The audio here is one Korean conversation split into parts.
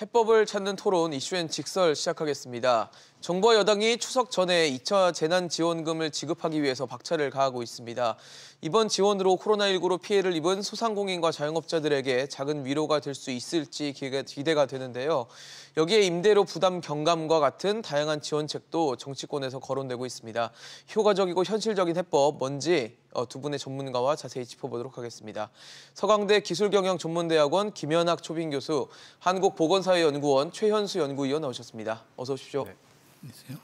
해법을 찾는 토론 이슈앤 직설 시작하겠습니다. 정부와 여당이 추석 전에 2차 재난지원금을 지급하기 위해서 박차를 가하고 있습니다. 이번 지원으로 코로나19로 피해를 입은 소상공인과 자영업자들에게 작은 위로가 될 수 있을지 기대가 되는데요. 여기에 임대료 부담 경감과 같은 다양한 지원책도 정치권에서 거론되고 있습니다. 효과적이고 현실적인 해법 뭔지 어, 두 분의 전문가와 자세히 짚어보도록 하겠습니다. 서강대 기술경영전문대학원 김현학 초빙 교수, 한국보건사회연구원 최현수 연구위원 나오셨습니다. 어서 오십시오. 네. 있어요?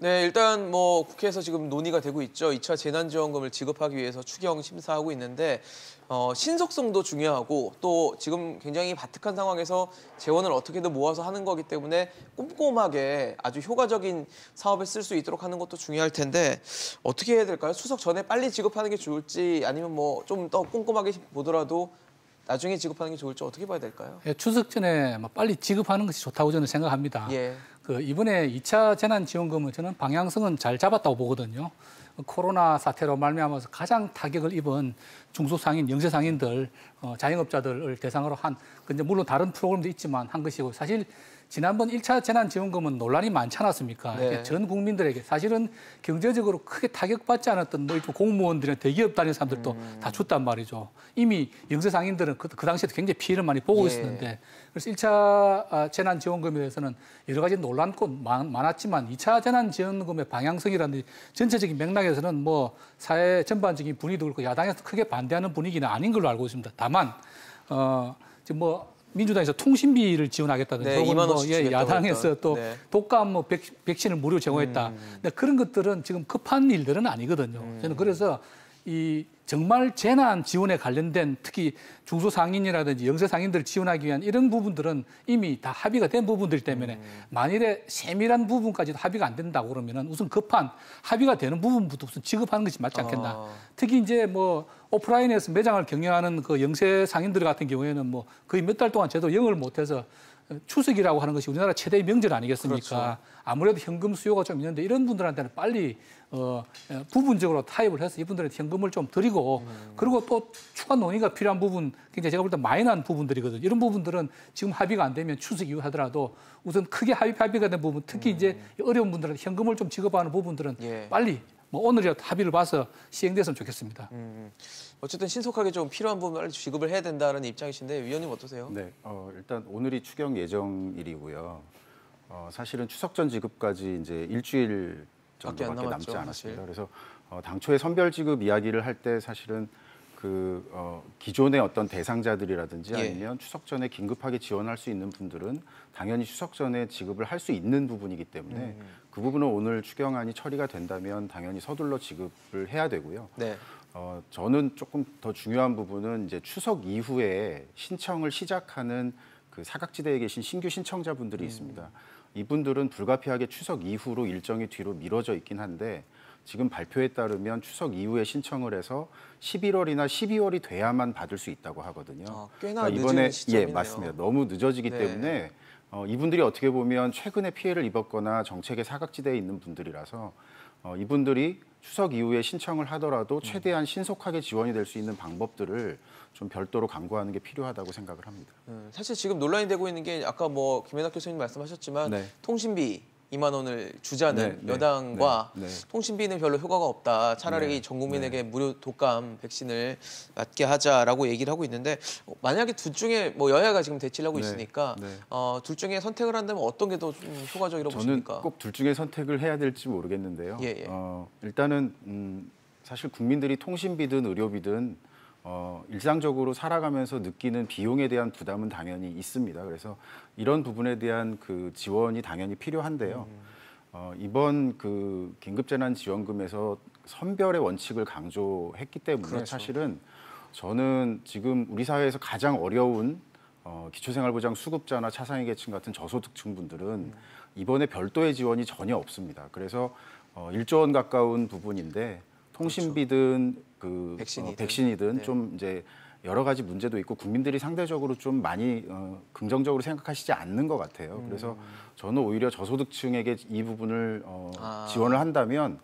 네, 일단 뭐 국회에서 지금 논의가 되고 있죠. 2차 재난지원금을 지급하기 위해서 추경 심사하고 있는데 어, 신속성도 중요하고 또 지금 굉장히 바특한 상황에서 재원을 어떻게든 모아서 하는 거기 때문에 꼼꼼하게 아주 효과적인 사업에 쓸 수 있도록 하는 것도 중요할 텐데 어떻게 해야 될까요? 추석 전에 빨리 지급하는 게 좋을지 아니면 뭐 좀 더 꼼꼼하게 보더라도 나중에 지급하는 게 좋을지 어떻게 봐야 될까요? 예, 추석 전에 빨리 지급하는 것이 좋다고 저는 생각합니다. 예. 그 이번에 2차 재난지원금은 저는 방향성은 잘 잡았다고 보거든요. 코로나 사태로 말미암아서 가장 타격을 입은 중소상인, 영세상인들, 어, 자영업자들을 대상으로 한, 근데 물론 다른 프로그램도 있지만 한 것이고 사실 지난번 1차 재난지원금은 논란이 많지 않았습니까? 네. 전 국민들에게 사실은 경제적으로 크게 타격받지 않았던 뭐 공무원들이나 대기업 다니는 사람들도 음. 다 줬단 말이죠. 이미 영세상인들은 그, 그 당시에도 굉장히 피해를 많이 보고 예. 있었는데 그래서 1차 아, 재난지원금에 대해서는 여러 가지 논란건 많았지만 2차 재난지원금의 방향성이라든지 전체적인 맥락에서는 뭐 사회 전반적인 분위기도 그렇고 야당에서 크게 반대하는 분위기는 아닌 걸로 알고 있습니다. 다만 어, 지금 뭐 민주당에서 통신비를 지원하겠다든지 네, 뭐 예, 야당에서 했던. 또 네. 독감 뭐 백, 신을 무료 제공했다. 음. 그런 것들은 지금 급한 일들은 아니거든요. 음. 저는 그래서 이 정말 재난 지원에 관련된 특히 중소상인이라든지 영세상인들을 지원하기 위한 이런 부분들은 이미 다 합의가 된 부분들 때문에 음. 만일에 세밀한 부분까지도 합의가 안 된다고 그러면 은 우선 급한 합의가 되는 부분부터 우선 지급하는 것이 맞지 않겠나. 아. 특히 이제 뭐 오프라인에서 매장을 경영하는 그 영세상인들 같은 경우에는 뭐 거의 몇 달 동안 제도 영을 못해서 추석이라고 하는 것이 우리나라 최대 명절 아니겠습니까? 그렇죠. 아무래도 현금 수요가 좀 있는데 이런 분들한테는 빨리 어, 예, 부분적으로 타협을 해서 이분들한테 현금을 좀 드리고 음. 그리고 또 추가 논의가 필요한 부분 굉장히 그러니까 제가 볼 때 마이너한 부분들이거든요. 이런 부분들은 지금 합의가 안 되면 추석 이후 하더라도 우선 크게 합의, 합의가 된 부분 특히 음. 이제 어려운 분들은 현금을 좀 지급하는 부분들은 예. 빨리 뭐 오늘이라도 합의를 봐서 시행됐으면 좋겠습니다. 음. 음. 어쨌든 신속하게 좀 필요한 부분을 지급을 해야 된다는 입장이신데 위원님 어떠세요? 네, 어, 일단 오늘이 추경 예정일이고요. 어, 사실은 추석 전 지급까지 이제 일주일 정도밖에 남지 않았습니다. 사실. 그래서 어, 당초에 선별 지급 이야기를 할 때 사실은 그 어, 기존의 어떤 대상자들이라든지 예. 아니면 추석 전에 긴급하게 지원할 수 있는 분들은 당연히 추석 전에 지급을 할 수 있는 부분이기 때문에 음. 그 부분은 오늘 추경안이 처리가 된다면 당연히 서둘러 지급을 해야 되고요. 네. 어, 저는 조금 더 중요한 부분은 이제 추석 이후에 신청을 시작하는 그 사각지대에 계신 신규 신청자분들이 음. 있습니다. 이분들은 불가피하게 추석 이후로 일정이 뒤로 미뤄져 있긴 한데 지금 발표에 따르면 추석 이후에 신청을 해서 11월이나 12월이 돼야만 받을 수 있다고 하거든요. 아, 꽤나 그러니까 이번에 예, 시점이네요. 예 맞습니다. 너무 늦어지기 네. 때문에 어, 이분들이 어떻게 보면 최근에 피해를 입었거나 정책의 사각지대에 있는 분들이라서 어, 이분들이 추석 이후에 신청을 하더라도 음. 최대한 신속하게 지원이 될 수 있는 방법들을 좀 별도로 강구하는 게 필요하다고 생각을 합니다. 음, 사실 지금 논란이 되고 있는 게 아까 뭐 김연아 교수님 말씀하셨지만 네. 통신비 2만 원을 주자는 네, 네, 여당과 네, 네, 통신비는 별로 효과가 없다. 차라리 네, 전 국민에게 네. 무료 독감 백신을 맞게 하자라고 얘기를 하고 있는데 만약에 둘 중에 뭐 여야가 지금 대치를 하고 있으니까 어, 둘 중에 선택을 한다면 어떤 게 더 효과적이라고 저는 보십니까? 저는 꼭 둘 중에 선택을 해야 될지 모르겠는데요. 예, 예. 어, 일단은 음, 사실 국민들이 통신비든 의료비든 어, 일상적으로 살아가면서 느끼는 비용에 대한 부담은 당연히 있습니다. 그래서 이런 부분에 대한 그 지원이 당연히 필요한데요. 어, 이번 그 긴급재난지원금에서 선별의 원칙을 강조했기 때문에 그렇죠. 사실은 저는 지금 우리 사회에서 가장 어려운 어, 기초생활보장 수급자나 차상위 계층 같은 저소득층 분들은 이번에 별도의 지원이 전혀 없습니다. 그래서 어, 1조 원 가까운 부분인데 통신비든 그 어, 백신이든, 어, 백신이든 네. 좀 이제 여러 가지 문제도 있고 국민들이 상대적으로 좀 많이 어, 긍정적으로 생각하시지 않는 것 같아요. 음. 그래서 저는 오히려 저소득층에게 이 부분을 어, 아. 지원을 한다면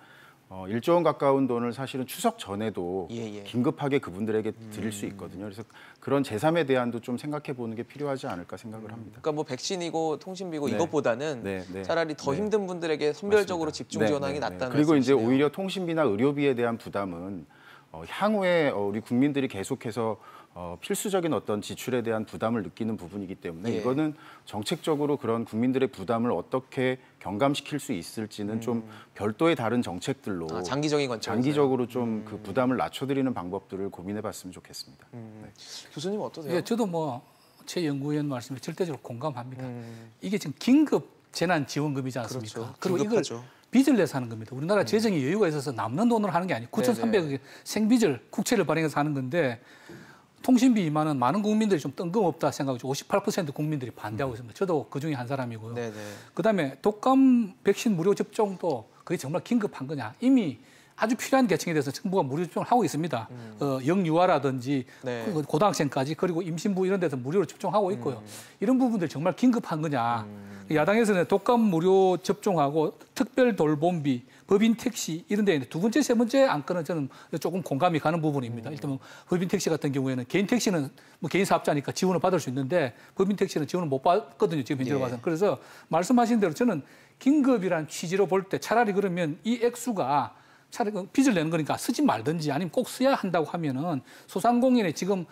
어, 1조 원 가까운 돈을 사실은 추석 전에도 예, 예. 긴급하게 그분들에게 드릴 음. 수 있거든요. 그래서 그런 재산에 대한도 좀 생각해 보는 게 필요하지 않을까 생각을 음. 합니다. 그러니까 뭐 백신이고 통신비고 네. 이것보다는 네, 네, 차라리 더 네. 힘든 분들에게 선별적으로 맞습니다. 집중 네, 지원하기 네, 낫다는 그리고 말씀이시네요. 이제 오히려 통신비나 의료비에 대한 부담은 어, 향후에 어, 우리 국민들이 계속해서 어, 필수적인 어떤 지출에 대한 부담을 느끼는 부분이기 때문에 예. 이거는 정책적으로 그런 국민들의 부담을 어떻게 경감시킬 수 있을지는 음. 좀 별도의 다른 정책들로 아, 장기적인 관점 장기적으로 좀그 음. 부담을 낮춰드리는 방법들을 고민해봤으면 좋겠습니다. 음. 네. 교수님 어떠세요? 예, 저도 뭐최 연구위원 말씀에 절대적으로 공감합니다. 음. 이게 지금 긴급 재난 지원금이지 않습니까? 그렇죠. 그리고 이걸 빚을 내서 하는 겁니다. 우리나라 음. 재정이 여유가 있어서 남는 돈으로 하는 게 아니고 9,300억 생빚을 국채를 발행해서 하는 건데. 통신비 2만 원 많은 국민들이 좀 뜬금없다 생각하고 58% 국민들이 반대하고 있습니다. 저도 그 중에 한 사람이고요. 네네. 네. 그다음에 독감 백신 무료 접종도 그게 정말 긴급한 거냐? 이미 아주 필요한 계층에 대해서 정부가 무료 접종을 하고 있습니다. 음. 어, 영유아라든지 네. 그 고등학생까지 그리고 임신부 이런 데서 무료로 접종하고 음. 있고요. 음. 이런 부분들 정말 긴급한 거냐? 음. 야당에서는 독감 무료 접종하고 특별 돌봄비 법인 택시 이런 데 있는데 두 번째, 세 번째 안건은 저는 조금 공감이 가는 부분입니다. 음. 일단 뭐 법인 택시 같은 경우에는 개인 택시는 뭐 개인 사업자니까 지원을 받을 수 있는데 법인 택시는 지원을 못 받거든요. 지금 현재로 예. 봐서는. 그래서 말씀하신 대로 저는 긴급이란 취지로 볼 때 차라리 그러면 이 액수가 차라리 그 빚을 내는 거니까 쓰지 말든지 아니면 꼭 써야 한다고 하면은 소상공인의 지금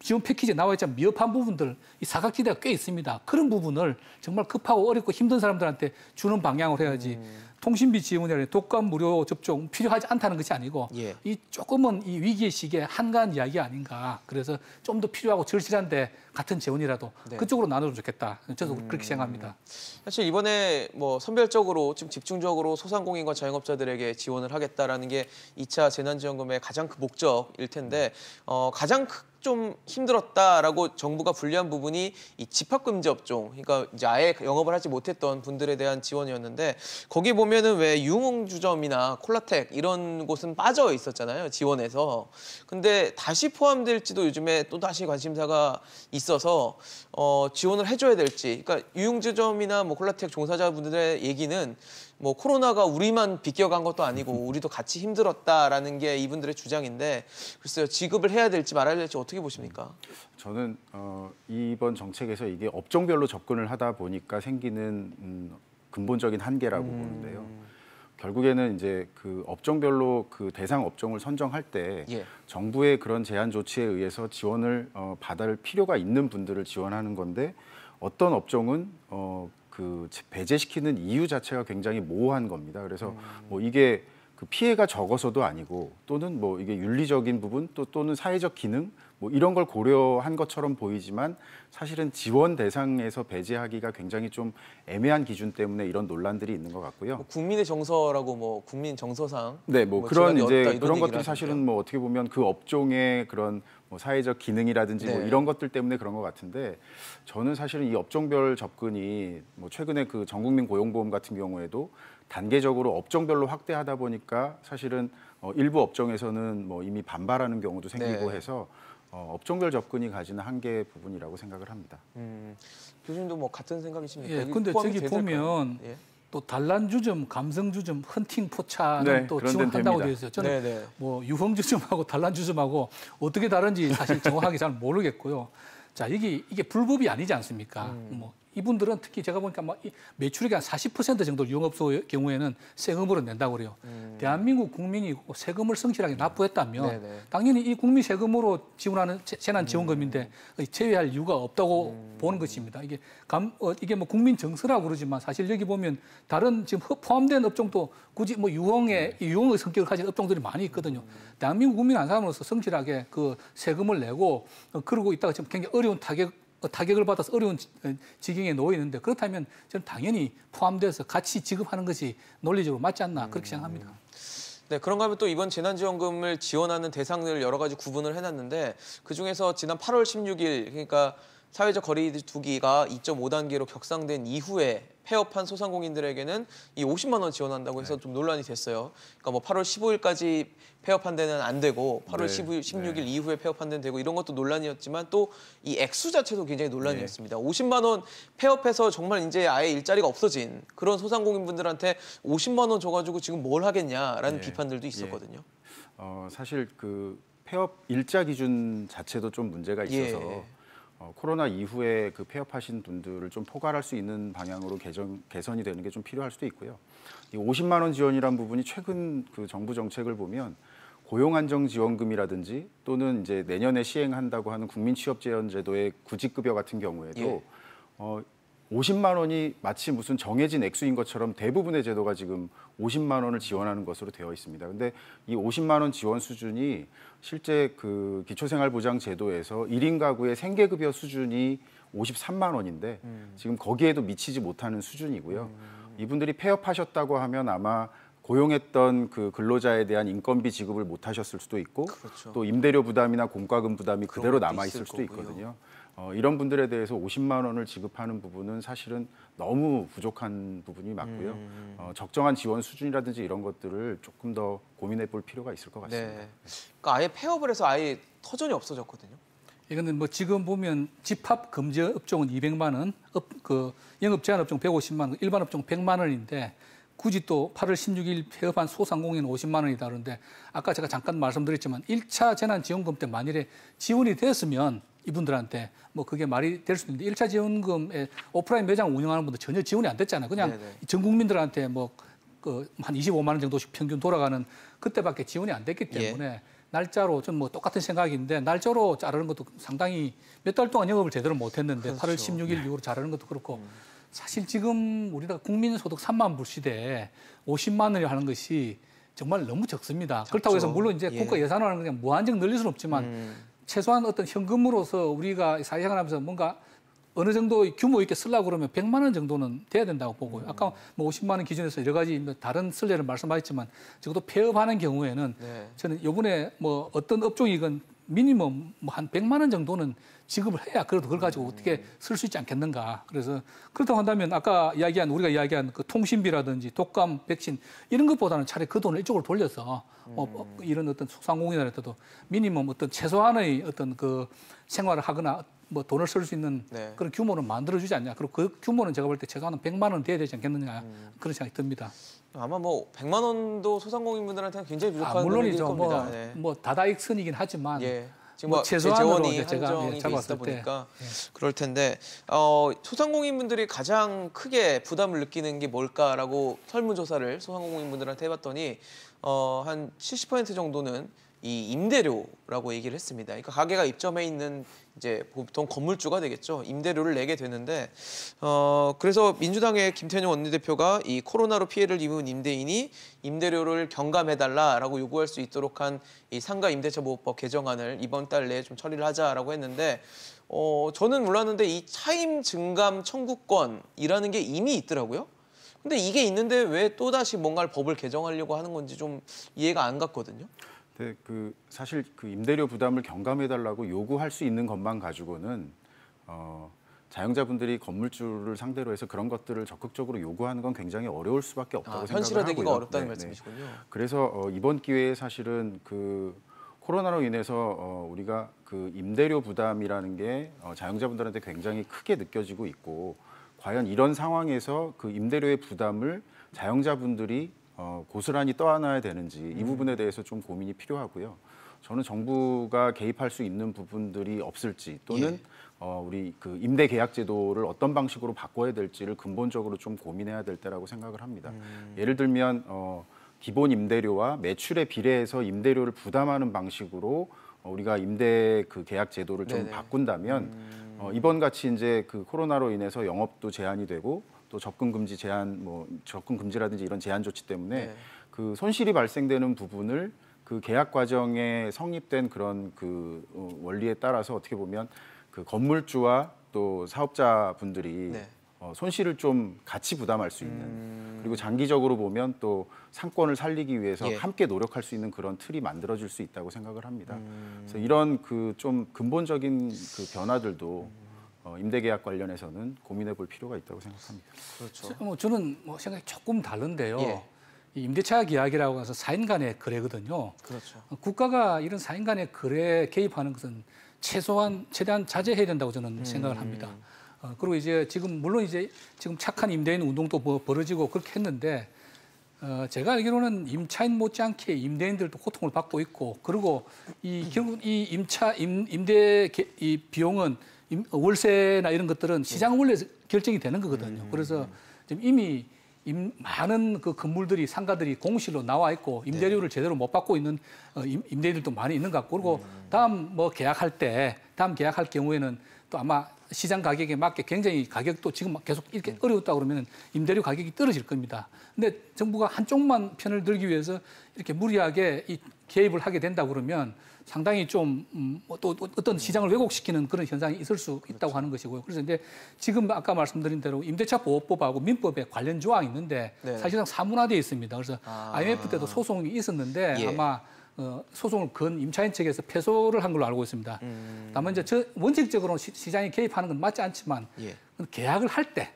지원 패키지에 나와 있자 미흡한 부분들 이 사각지대가 꽤 있습니다. 그런 부분을 정말 급하고 어렵고 힘든 사람들한테 주는 방향으로 해야지. 음. 통신비 지원이라 독감 무료 접종 필요하지 않다는 것이 아니고 예. 이 조금은 이 위기의 시기에 한가한 이야기 아닌가 그래서 좀 더 필요하고 절실한데 같은 재원이라도 네. 그쪽으로 나눠주면 좋겠다 저도 음... 그렇게 생각합니다. 사실 이번에 뭐 선별적으로 지금 집중적으로 소상공인과 자영업자들에게 지원을 하겠다라는 게 2차 재난지원금의 가장 큰 그 목적일 텐데 네. 어, 가장 큰좀 힘들었다라고 정부가 분리한 부분이 이 집합금지 업종, 그러니까 이제 아예 영업을 하지 못했던 분들에 대한 지원이었는데 거기 보면은 왜 유흥주점이나 콜라텍 이런 곳은 빠져 있었잖아요 지원에서. 근데 다시 포함될지도 요즘에 또 다시 관심사가 있어서 어, 지원을 해줘야 될지. 그러니까 유흥주점이나 뭐 콜라텍 종사자분들의 얘기는 뭐 코로나가 우리만 비껴간 것도 아니고 우리도 같이 힘들었다라는 게 이분들의 주장인데 글쎄요 지급을 해야 될지 말아야 될지 어떻게 보십니까? 저는 어, 이번 정책에서 이게 업종별로 접근을 하다 보니까 생기는 음, 근본적인 한계라고 음... 보는데요. 결국에는 이제 그 업종별로 그 대상 업종을 선정할 때 예. 정부의 그런 제한 조치에 의해서 지원을 어, 받을 필요가 있는 분들을 지원하는 건데 어떤 업종은 어, 그 배제시키는 이유 자체가 굉장히 모호한 겁니다. 그래서 음. 뭐 이게 그 피해가 적어서도 아니고 또는 뭐 이게 윤리적인 부분 또 또는 사회적 기능 뭐 이런 걸 고려한 것처럼 보이지만 사실은 지원 대상에서 배제하기가 굉장히 좀 애매한 기준 때문에 이런 논란들이 있는 것 같고요. 뭐 국민의 정서라고 뭐 국민 정서상 네뭐 뭐 그런 이제 그런 것들이 사실은 뭐 어떻게 보면 그 업종의 그런 뭐 사회적 기능이라든지 뭐 네. 뭐 이런 것들 때문에 그런 것 같은데 저는 사실은 이 업종별 접근이 뭐 최근에 그 전국민 고용보험 같은 경우에도 단계적으로 업종별로 확대하다 보니까 사실은 어, 일부 업종에서는 뭐 이미 반발하는 경우도 생기고 네. 해서 어, 업종별 접근이 가지는 한계 부분이라고 생각을 합니다. 음, 교수님도 뭐 같은 생각이십니까? 예, 근데 저기 보면 예? 또 단란 주점, 감성 주점, 헌팅 포차는 네, 또 지원한다고 되어 있어요. 저는 네네. 네. 뭐 유흥 주점하고 단란 주점하고 어떻게 다른지 사실 정확하게 잘 모르겠고요. 자, 이게 이게 불법이 아니지 않습니까? 음. 뭐 이분들은 특히 제가 보니까 막 매출액의 한40% 정도 유흥업소의 경우에는 세금으로 낸다고 그래요. 음. 대한민국 국민이 세금을 성실하게 납부했다면 네 당연히 이 국민 세금으로 지원하는 재난지원금인데 음. 제외할 이유가 없다고 음. 보는 것입니다. 이게 감, 어, 이게 뭐 국민 정서라고 그러지만 사실 여기 보면 다른 지금 포함된 업종도 굳이 뭐 유흥의 네. 유흥의 성격을 가진 업종들이 많이 있거든요. 음. 대한민국 국민 한 사람으로서 성실하게 그 세금을 내고 어, 그러고 있다가 지금 굉장히 어려운 타격 그 타격을 받아서 어려운 어, 지경에 놓여 있는데 그렇다면 저는 당연히 포함돼서 같이 지급하는 것이 논리적으로 맞지 않나 그렇게 음. 생각합니다. 네, 그런가 하면 또 이번 재난지원금을 지원하는 대상을 여러 가지 구분을 해놨는데 그중에서 지난 8월 16일 그러니까 사회적 거리두기가 2.5단계로 격상된 이후에 폐업한 소상공인들에게는 이 50만 원 지원한다고 해서 네. 좀 논란이 됐어요. 그러니까 뭐 8월 15일까지 폐업한 데는 안 되고 8월 네. 15일, 16일 네. 이후에 폐업한 데는 되고 이런 것도 논란이었지만 또 이 액수 자체도 굉장히 논란이었습니다. 네. 50만 원 폐업해서 정말 이제 아예 일자리가 없어진 그런 소상공인분들한테 50만 원 줘가지고 지금 뭘 하겠냐라는 네. 비판들도 네. 있었거든요. 어, 사실 그 폐업 일자 기준 자체도 좀 문제가 예. 있어서 예. 어, 코로나 이후에 그 폐업하신 분들을 좀 포괄할 수 있는 방향으로 개정, 개선이 되는 게 좀 필요할 수도 있고요. 이 50만 원 지원이란 부분이 최근 그 정부 정책을 보면 고용안정지원금이라든지 또는 이제 내년에 시행한다고 하는 국민취업재현제도의 구직급여 같은 경우에도 예. 어, 50만 원이 마치 무슨 정해진 액수인 것처럼 대부분의 제도가 지금 50만 원을 지원하는 것으로 되어 있습니다. 근데 이 50만 원 지원 수준이 실제 그 기초생활보장 제도에서 1인 가구의 생계급여 수준이 53만 원인데 음. 지금 거기에도 미치지 못하는 수준이고요. 음. 이분들이 폐업하셨다고 하면 아마 고용했던 그 근로자에 대한 인건비 지급을 못 하셨을 수도 있고 그렇죠. 또 임대료 부담이나 공과금 부담이 그대로 남아 있을 수도 거고요. 있거든요. 어, 이런 분들에 대해서 50만 원을 지급하는 부분은 사실은 너무 부족한 부분이 맞고요. 음. 어, 적정한 지원 수준이라든지 이런 것들을 조금 더 고민해 볼 필요가 있을 것 같습니다. 네. 그러니까 아예 폐업을 해서 아예 터전이 없어졌거든요. 이거는 예, 뭐 지금 보면 집합 금지 업종은 200만 원, 업, 그 영업 제한 업종 150만 원, 일반 업종 100만 원인데 굳이 또 8월 16일 폐업한 소상공인 50만 원이 다른데 아까 제가 잠깐 말씀드렸지만 1차 재난지원금 때 만일에 지원이 됐으면 이분들한테 뭐 그게 말이 될 수도 있는데 1차 지원금에 오프라인 매장 운영하는 분들 전혀 지원이 안 됐잖아요. 그냥 네네. 네. 전 국민들한테 뭐 그한 25만 원 정도씩 평균 돌아가는 그때밖에 지원이 안 됐기 예. 때문에 예. 날짜로 좀 뭐 똑같은 생각인데 날짜로 자르는 것도 상당히 몇 달 동안 영업을 제대로 못 했는데 그렇죠. 8월 16일 이후로 자르는 것도 그렇고 음. 사실 지금 우리가 국민소득 3만 불 시대에 50만 원이 하는 것이 정말 너무 적습니다. 적죠. 그렇다고 해서 물론 이제 예. 국가 예산하는 그냥 무한정 늘릴 수는 없지만 음. 최소한 어떤 현금으로서 우리가 사회생활 하면서 뭔가 어느 정도 규모 있게 쓰려고 그러면 100만 원 정도는 돼야 된다고 보고요. 음. 아까 뭐 50만 원 기준에서 여러 가지 뭐 다른 쓸례를 말씀하셨지만 적어도 폐업하는 경우에는 네. 저는 요번에 뭐 어떤 업종이건 미니멈 뭐한 100만 원 정도는 지급을 해야 그래도 그걸 가지고 어떻게 쓸 수 있지 않겠는가. 그래서 그렇다고 한다면 아까 이야기한 우리가 이야기한 그 통신비라든지 독감 백신 이런 것보다는 차라리 그 돈을 이쪽으로 돌려서 뭐, 뭐 음. 이런 어떤 소상공인한테도 미니멈 어떤 최소한의 어떤 그 생활을 하거나 뭐 돈을 쓸 수 있는 네. 그런 규모는 만들어주지 않냐. 그리고 그 규모는 제가 볼 때 최소한 100만 원 돼야 되지 않겠느냐. 음. 그런 생각이 듭니다. 아마 뭐 100만 원도 소상공인분들한테는 굉장히 부족한 아, 물론이죠. 뭐, 다 네. 뭐 다다익선이긴 하지만 예. 지금 뭐, 뭐 재원이 한정이 돼 있다 보니까 예. 그럴 텐데 어, 소상공인분들이 가장 크게 부담을 느끼는 게 뭘까라고 설문조사를 소상공인분들한테 해봤더니 어, 한 70% 정도는 이 임대료라고 얘기를 했습니다. 그러니까 가게가 입점해 있는 이제 보통 건물주가 되겠죠. 임대료를 내게 되는데 어 그래서 민주당의 김태년 원내대표가 이 코로나로 피해를 입은 임대인이 임대료를 경감해달라라고 요구할 수 있도록 한 이 상가 임대차 보호법 개정안을 이번 달 내에 좀 처리를 하자라고 했는데 어 저는 몰랐는데 이 차임 증감 청구권이라는 게 이미 있더라고요. 근데 이게 있는데 왜 또다시 뭔가를 법을 개정하려고 하는 건지 좀 이해가 안 갔거든요. 근데 그 사실 그 임대료 부담을 경감해 달라고 요구할 수 있는 것만 가지고는 어 자영자분들이 건물주를 상대로 해서 그런 것들을 적극적으로 요구하는 건 굉장히 어려울 수밖에 없다고 아, 생각을 현실화되기가 어렵다는 네, 네. 말씀이시군요. 네. 그래서 어, 이번 기회에 사실은 그 코로나로 인해서 어, 우리가 그 임대료 부담이라는 게 어, 자영자분들한테 굉장히 크게 느껴지고 있고 과연 이런 상황에서 그 임대료의 부담을 자영자분들이 어, 고스란히 떠안아야 되는지 이 음. 부분에 대해서 좀 고민이 필요하고요. 저는 정부가 개입할 수 있는 부분들이 없을지 또는 예. 어, 우리 그 임대 계약 제도를 어떤 방식으로 바꿔야 될지를 근본적으로 좀 고민해야 될 때라고 생각을 합니다. 음. 예를 들면 어, 기본 임대료와 매출에 비례해서 임대료를 부담하는 방식으로 어, 우리가 임대 그 계약 제도를 좀 네네. 바꾼다면 음. 어, 이번 같이 이제 그 코로나로 인해서 영업도 제한이 되고 또 접근 금지 제한 뭐 접근 금지라든지 이런 제한 조치 때문에 네. 그 손실이 발생되는 부분을 그 계약 과정에 성립된 그런 그 어, 원리에 따라서 어떻게 보면 그 건물주와 또 사업자 분들이 네. 어, 손실을 좀 같이 부담할 수 있는 음... 그리고 장기적으로 보면 또 상권을 살리기 위해서 예. 함께 노력할 수 있는 그런 틀이 만들어질 수 있다고 생각을 합니다. 음... 그래서 이런 그 좀 근본적인 그 변화들도 음... 어, 임대계약 관련해서는 고민해 볼 필요가 있다고 생각합니다. 그렇죠. 뭐 저는 뭐 생각이 조금 다른데요. 예. 임대차 계약이라고 해서 사인 간의 거래거든요. 그렇죠. 어, 국가가 이런 사인 간의 거래에 개입하는 것은 최소한 최대한 자제해야 된다고 저는 음. 생각을 합니다. 어, 그리고 이제 지금 물론 이제 지금 착한 임대인 운동도 벌어지고 그렇게 했는데 어, 제가 알기로는 임차인 못지않게 임대인들도 고통을 받고 있고 그리고 이 결국 이 임차 임, 임대 이 비용은 월세나 이런 것들은 시장 원래 결정이 되는 거거든요. 음. 그래서 지금 이미 임, 많은 그 건물들이 상가들이 공실로 나와 있고 네. 임대료를 네. 제대로 못 받고 있는 어, 임, 임대인들도 많이 있는 것 같고 그리고 음. 다음 뭐 계약할 때 다음 계약할 경우에는 또 아마 시장 가격에 맞게 굉장히 가격도 지금 계속 이렇게 음. 어려웠다 그러면 임대료 가격이 떨어질 겁니다. 근데 정부가 한쪽만 편을 들기 위해서 이렇게 무리하게 이 개입을 하게 된다 그러면 상당히 좀또 음, 뭐 어떤 시장을 왜곡시키는 그런 현상이 있을 수 있다고 그렇죠. 하는 것이고요. 그래서 이제 지금 아까 말씀드린 대로 임대차 보호법하고 민법에 관련 조항이 있는데 네. 사실상 사문화되어 있습니다. 그래서 아. IMF 때도 소송이 있었는데 예. 아마 어, 소송을 건 임차인 측에서 패소를 한 걸로 알고 있습니다. 음... 다만 이제 저 원칙적으로는 시, 장에 개입하는 건 맞지 않지만 예. 계약을 할때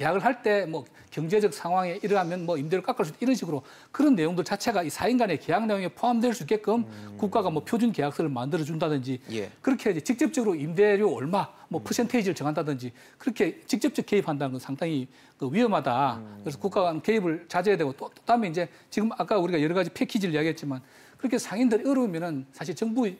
계약을 할 때 뭐 경제적 상황에 이르하면뭐 임대료 깎을 수 있다 이런 식으로 그런 내용들 자체가 이 사인 간의 계약 내용에 포함될 수 있게끔 음. 국가가 뭐 표준 계약서를 만들어 준다든지 예. 그렇게 이제 직접적으로 임대료 얼마 뭐 음. 퍼센테이지를 정한다든지 그렇게 직접적 개입한다는 건 상당히 그 위험하다. 음. 그래서 국가가 개입을 자제해야 되고 또, 또 다음에 이제 지금 아까 우리가 여러 가지 패키지를 이야기했지만 그렇게 상인들이 어려우면은 사실 정부 의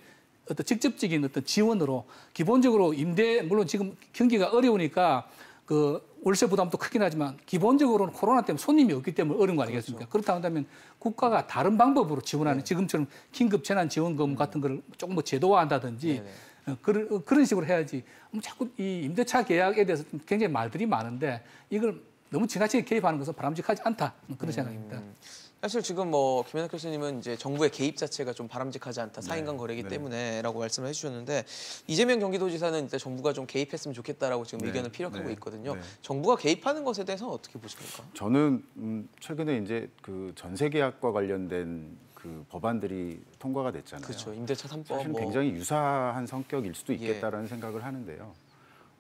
어떤 직접적인 어떤 지원으로 기본적으로 임대 물론 지금 경기가 어려우니까 그 월세 부담도 크긴 하지만 기본적으로는 코로나 때문에 손님이 없기 때문에 어려운 거 아니겠습니까? 그렇죠. 그렇다 한다면 국가가 다른 방법으로 지원하는 네. 지금처럼 긴급 재난 지원금 같은 걸 조금 뭐 제도화한다든지 네, 네. 어, 그런, 어, 그런 식으로 해야지 뭐 자꾸 이 임대차 계약에 대해서 굉장히 말들이 많은데 이걸 너무 지나치게 개입하는 것은 바람직하지 않다 뭐 그런 음. 생각입니다. 음. 사실 지금 뭐 김현아 교수님은 이제 정부의 개입 자체가 좀 바람직하지 않다 네. 사인간 거래기 네. 때문에라고 말씀을 해주셨는데 이재명 경기도지사는 일단 정부가 좀 개입했으면 좋겠다라고 지금 네. 의견을 피력하고 있거든요. 정부가 개입하는 것에 대해서 어떻게 보십니까? 저는 음, 최근에 이제 그 전세 계약과 관련된 그 법안들이 통과가 됐잖아요. 그렇죠. 임대차 3법. 사실 뭐. 굉장히 유사한 성격일 수도 예. 있겠다라는 예. 생각을 하는데요.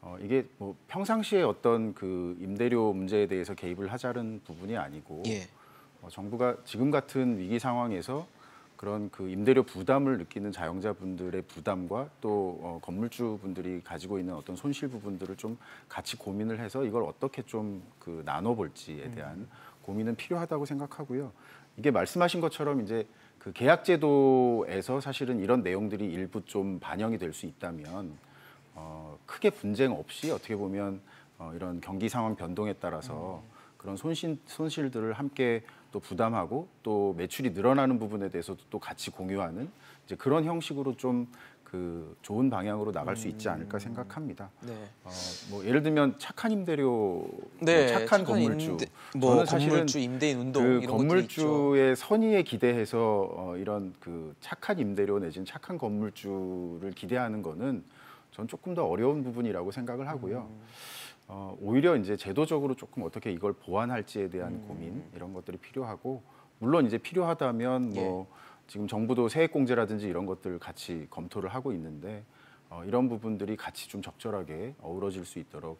어, 이게 뭐 평상시에 어떤 그 임대료 문제에 대해서 개입을 하자는 부분이 아니고 예. 어, 정부가 지금 같은 위기 상황에서 그런 그 임대료 부담을 느끼는 자영자분들의 부담과 또 어, 건물주분들이 가지고 있는 어떤 손실 부분들을 좀 같이 고민을 해서 이걸 어떻게 좀 그 나눠볼지에 음. 대한 음. 고민은 필요하다고 생각하고요. 이게 말씀하신 것처럼 이제 그 계약 제도에서 사실은 이런 내용들이 일부 좀 반영이 될 수 있다면 어, 크게 분쟁 없이 어떻게 보면 어, 이런 경기 상황 변동에 따라서 음. 그런 손실, 손실들을 함께 또 부담하고 또 매출이 늘어나는 부분에 대해서도 또 같이 공유하는 이제 그런 형식으로 좀 그 좋은 방향으로 나갈 수 있지 않을까 음. 생각합니다. 네. 어, 뭐 예를 들면 착한 임대료, 뭐 네, 착한, 착한, 건물주, 임대, 뭐 건물주 임대인 운동 그 이런 건물주의 선의에 기대해서 어, 이런 그 착한 임대료 내지는 착한 건물주를 기대하는 거는 전 조금 더 어려운 부분이라고 생각을 하고요. 음. 어, 오히려 이제 제도적으로 조금 어떻게 이걸 보완할지에 대한 음. 고민 이런 것들이 필요하고 물론 이제 필요하다면 뭐 예. 지금 정부도 세액 공제라든지 이런 것들 같이 검토를 하고 있는데 어, 이런 부분들이 같이 좀 적절하게 어우러질 수 있도록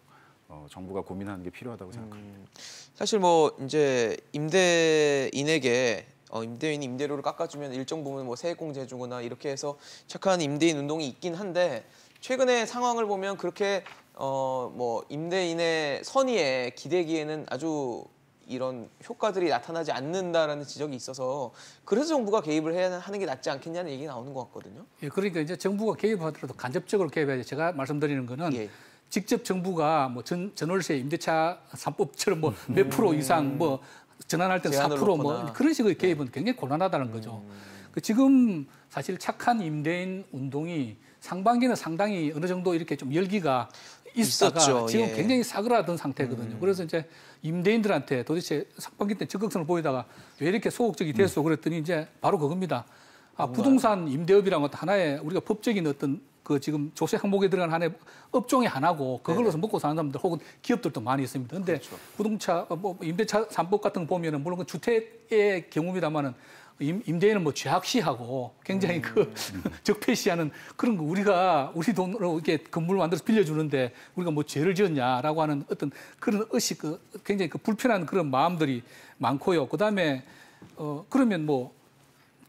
어, 정부가 고민하는 게 필요하다고 생각합니다. 음. 사실 뭐 이제 임대인에게 어, 임대인이 임대료를 깎아주면 일정 부분 뭐 세액 공제해주거나 이렇게 해서 착한 임대인 운동이 있긴 한데 최근의 상황을 보면 그렇게 어뭐 임대인의 선의에 기대기에는 아주 이런 효과들이 나타나지 않는다라는 지적이 있어서 그래서 정부가 개입을 해야 하는 게 낫지 않겠냐는 얘기 가 나오는 것 같거든요. 예, 그러니까 이제 정부가 개입하더라도 간접적으로 개입해야지. 제가 말씀드리는 거는 예. 직접 정부가 뭐 전, 월세 임대차 삼법처럼 뭐몇 음. 프로 이상 뭐 전환할 때 4%뭐 그런 식의 개입은 네. 굉장히 곤란하다는 거죠. 음. 그 지금 사실 착한 임대인 운동이 상반기는 상당히 어느 정도 이렇게 좀 열기가 있었다가 있었죠. 지금 예. 굉장히 사그라든 상태거든요. 음. 그래서 이제 임대인들한테 도대체 상반기 때 적극성을 보이다가 왜 이렇게 소극적이 됐어 음. 그랬더니 이제 바로 그겁니다. 아, 부동산 임대업이란 것도 하나의 우리가 법적인 어떤 그 지금 조세 항목에 들어간 하나의 업종이 하나고 그걸로서 네 먹고 사는 사람들 혹은 기업들도 많이 있습니다. 근데 그렇죠. 부동차 어, 뭐 임대차 삼법 같은 거 보면은 물론 그 주택의 경우입니다만은 임, 대인은뭐 죄악시하고 굉장히 음. 그 음, 음. 적폐시하는 그런 거 우리가 우리 돈으로 이렇게 건물 만들어서 빌려주는데 우리가 뭐 죄를 지었냐라고 하는 어떤 그런 의식, 그 굉장히 그 불편한 그런 마음들이 많고요. 그 다음에 어, 그러면 뭐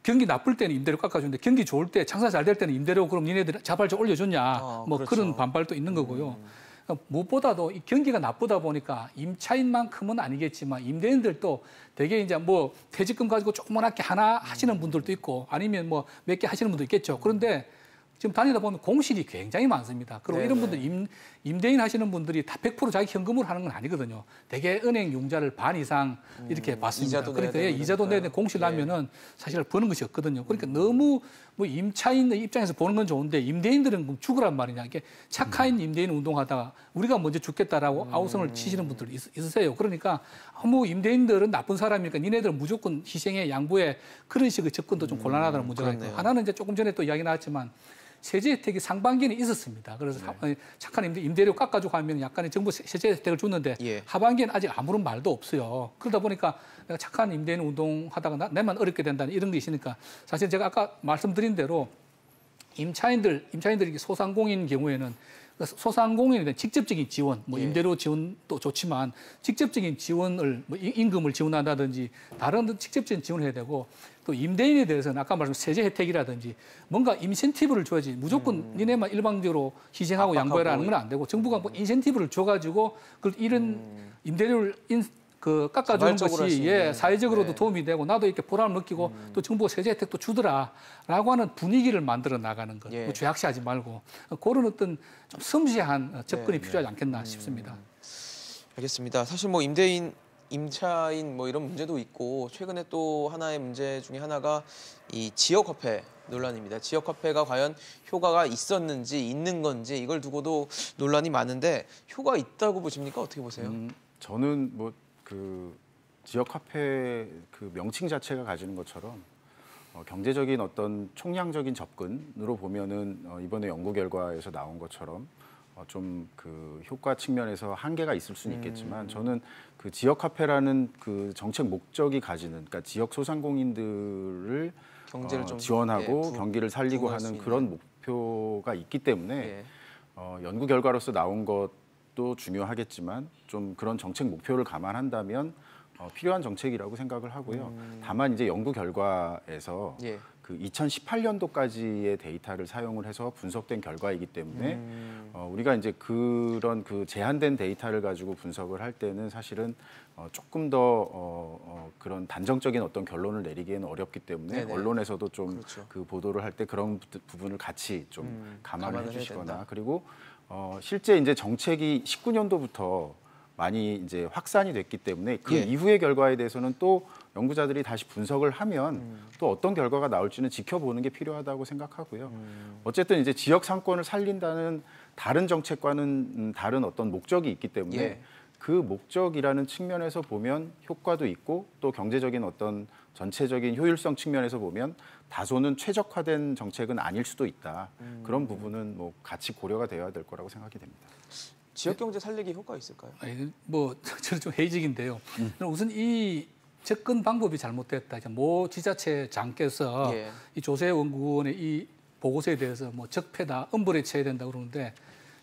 경기 나쁠 때는 임대료 깎아주는데 경기 좋을 때 장사 잘 될 때는 임대료 그럼 니네들 자발적 으로 올려줬냐 아, 뭐 그렇죠. 그런 반발도 있는 거고요. 음. 그러니까 무엇보다도 경기가 나쁘다 보니까 임차인만큼은 아니겠지만 임대인들도 대개 이제 뭐 퇴직금 가지고 조그맣게 하나 하시는 분들도 있고 아니면 뭐 몇 개 하시는 분도 있겠죠. 그런데 지금 다니다 보면 공실이 굉장히 많습니다. 그리고 네네. 이런 네. 분들 임, 임대인 하시는 분들이 다 100% 자기 현금으로 하는 건 아니거든요. 대개 은행 융자를 반 이상 이렇게 봤습니다 음, 이자도 그러니까 내야 이자도 내는 공실나면은 예. 사실 버는 것이 없거든요. 그러니까 음. 너무 뭐 임차인 입장에서 보는 건 좋은데 임대인들은 그럼 죽으란 말이냐. 이게 착한 음. 임대인 운동하다가 우리가 먼저 죽겠다라고 음. 아우성을 치시는 분들 있, 있으세요. 그러니까 뭐 임대인들은 나쁜 사람이니까 니네들은 무조건 희생에 양보해 그런 식의 접근도 좀 음, 곤란하다는 문제가 있고 하나는 이제 조금 전에 또 이야기 나왔지만 세제 혜택이 상반기에는 있었습니다. 그래서 네. 착한 임대, 임대료 깎아주고 하면 약간의 정부 세제 혜택을 줬는데 예. 하반기에는 아직 아무런 말도 없어요. 그러다 보니까 내가 착한 임대인 운동하다가 나, 내만 어렵게 된다는 이런 게 있으니까 사실 제가 아까 말씀드린 대로 임차인들, 임차인들이 소상공인 경우에는 그러니까 소상공인에 대한 직접적인 지원, 뭐 예. 임대료 지원도 좋지만 직접적인 지원을 뭐 임금을 지원한다든지 다른 직접적인 지원을 해야 되고 또 임대인에 대해서는 아까 말씀 세제 혜택이라든지 뭔가 인센티브를 줘야지 무조건 음. 니네만 일방적으로 희생하고 양보해라는 건 안 되고 정부가 뭐 음. 인센티브를 줘가지고 그 이런 음. 임대료를 인, 그 깎아주는 것이 예, 사회적으로도 네. 도움이 되고 나도 이렇게 보람을 느끼고 음. 또 정부가 세제 혜택도 주더라라고 하는 분위기를 만들어 나가는 것, 예. 뭐 죄악시하지 말고 그런 어떤 좀 섬세한 접근이 네. 필요하지 네. 않겠나 음. 싶습니다. 알겠습니다. 사실 뭐 임대인 임차인 뭐 이런 문제도 있고 최근에 또 하나의 문제 중에 하나가 이 지역 화폐 논란입니다. 지역 화폐가 과연 효과가 있었는지 있는 건지 이걸 두고도 논란이 많은데 효과 있다고 보십니까? 어떻게 보세요? 음, 저는 뭐그 지역 화폐 그 명칭 자체가 가지는 것처럼 어, 경제적인 어떤 총량적인 접근으로 보면은 어, 이번에 연구 결과에서 나온 것처럼 어, 좀그 효과 측면에서 한계가 있을 수는 있겠지만 음. 저는 그 지역 화폐라는 그 정책 목적이 가지는 그러니까 지역 소상공인들을 경제를 어, 지원하고 예, 부, 경기를 살리고 하는 그런 목표가 있기 때문에 예. 어, 연구 결과로서 나온 것 것도 중요하겠지만 좀 그런 정책 목표를 감안한다면 어, 필요한 정책이라고 생각을 하고요. 음. 다만 이제 연구 결과에서 예. 그 2018년도까지의 데이터를 사용을 해서 분석된 결과이기 때문에 음. 어, 우리가 이제 그런 그 제한된 데이터를 가지고 분석을 할 때는 사실은 어, 조금 더 어, 어, 그런 단정적인 어떤 결론을 내리기에는 어렵기 때문에 네네. 언론에서도 좀그 그렇죠. 그 보도를 할 때 그런 부, 분을 같이 좀 음, 감안을 해주시거나 그리고 어, 실제 이제 정책이 19년도부터 많이 이제 확산이 됐기 때문에 그 예. 이후의 결과에 대해서는 또 연구자들이 다시 분석을 하면 음. 또 어떤 결과가 나올지는 지켜보는 게 필요하다고 생각하고요. 음. 어쨌든 이제 지역 상권을 살린다는 다른 정책과는 음, 다른 어떤 목적이 있기 때문에 예. 그 목적이라는 측면에서 보면 효과도 있고 또 경제적인 어떤 전체적인 효율성 측면에서 보면 다소는 최적화된 정책은 아닐 수도 있다. 음. 그런 부분은 뭐 같이 고려가 되어야 될 거라고 생각이 됩니다. 지역 경제 살리기 효과 있을까요? 아니, 그 뭐 저는 좀 해직인데요. 음. 우선 이 접근 방법이 잘못됐다. 모 지자체장께서 예. 이 조세 원구원의 이 보고서에 대해서 뭐 적폐다, 음벌에 쳐야 된다 그러는데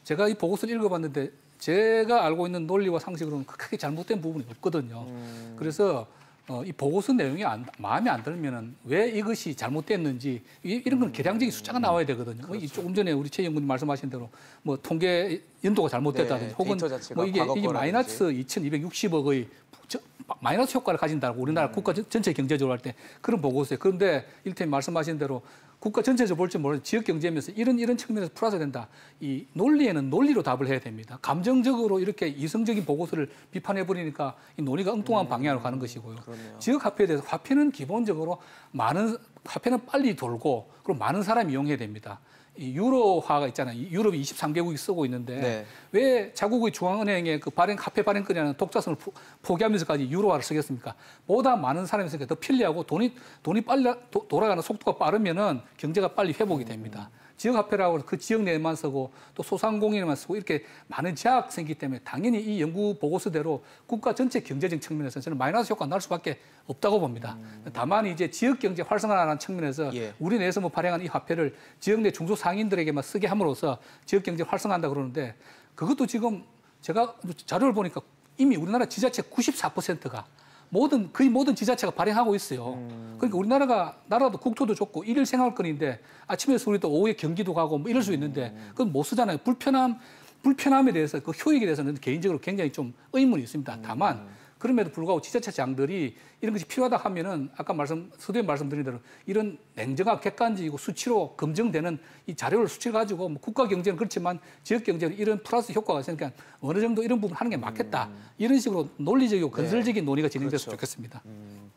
제가 이 보고서를 읽어봤는데 제가 알고 있는 논리와 상식으로는 크게 잘못된 부분이 없거든요. 음. 그래서 어, 이 보고서 내용이 안, 마음에 안 들면은 왜 이것이 잘못됐는지 이, 이런 건 음. 계량적인 숫자가 나와야 되거든요. 뭐 그렇죠. 이 조금 전에 우리 최 연구님 말씀하신 대로 뭐 통계 연도가 잘못됐다든지 네, 혹은 뭐 이게, 이게 마이너스 2,260억의 저, 마이너스 효과를 가진다고 우리나라 음. 국가 전체 경제적으로 할 때 그런 보고서에 그런데 일테면 말씀하신 대로 국가 전체에서 볼지 모르는 지역 경제면서 이런 이런 측면에서 풀어야 된다. 이 논리에는 논리로 답을 해야 됩니다. 감정적으로 이렇게 이성적인 보고서를 비판해 버리니까 이 논의가 엉뚱한 음, 방향으로 가는 것이고요. 그러네요. 지역 화폐에 대해서 화폐는 기본적으로 많은 화폐는 빨리 돌고 그리고 많은 사람 이용해야 됩니다. 유로화가 있잖아요. 유럽이 23개국이 쓰고 있는데 네. 왜 자국의 중앙은행의 그 발행 화폐 발행권이라는 독자성을 포, 기하면서까지 유로화를 쓰겠습니까? 보다 많은 사람이 쓰니까더 편리하고 돈이 돈이 빨리 도, 돌아가는 속도가 빠르면은 경제가 빨리 회복이 됩니다. 음. 지역화폐라고 해서 그 지역 내에만 쓰고 또 소상공인에만 쓰고 이렇게 많은 제약 생기 때문에 당연히 이 연구 보고서대로 국가 전체 경제적 측면에서 저는 마이너스 효과가 날 수밖에 없다고 봅니다. 음. 다만 이제 지역 경제 활성화라는 측면에서 예. 우리 내에서 뭐 발행한 이 화폐를 지역 내 중소 상인들에게만 쓰게 함으로써 지역 경제 활성화한다 그러는데 그것도 지금 제가 자료를 보니까 이미 우리나라 지자체 94%가 모든 거의 그 모든 지자체가 발행하고 있어요. 음. 그러니까 우리나라가 나라도 국토도 좋고 일일 생활권인데 아침에 소리도 오후에 경기도 가고 뭐 이럴 수 있는데 음. 그건 못 쓰잖아요. 불편함 불편함에 대해서 그 효익에 대해서는 개인적으로 굉장히 좀 의문이 있습니다. 음. 다만 그럼에도 불구하고 지자체장들이 이런 것이 필요하다 하면은 아까 말씀 서두에 말씀드린 대로 이런 냉정한 객관적이고 수치로 검증되는 이 자료를 수치 가지고 뭐 국가 경제는 그렇지만 지역 경제는 이런 플러스 효과가 생기니까 어느 정도 이런 부분 하는 게 맞겠다 음. 이런 식으로 논리적이고 네. 건설적인 네. 논의가 진행됐으면 그렇죠. 좋겠습니다. 음.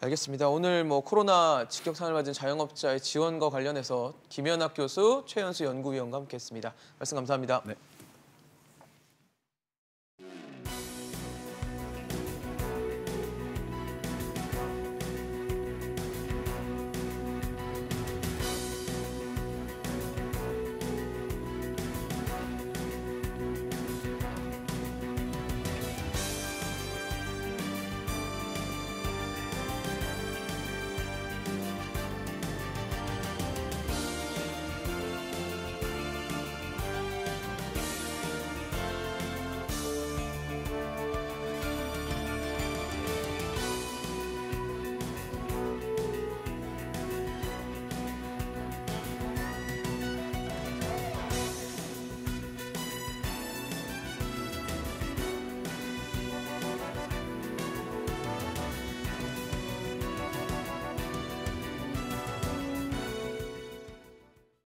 알겠습니다. 오늘 뭐 코로나 직격탄을 맞은 자영업자의 지원과 관련해서 김현학 교수, 최현수 연구위원과 함께했습니다. 말씀 감사합니다. 네.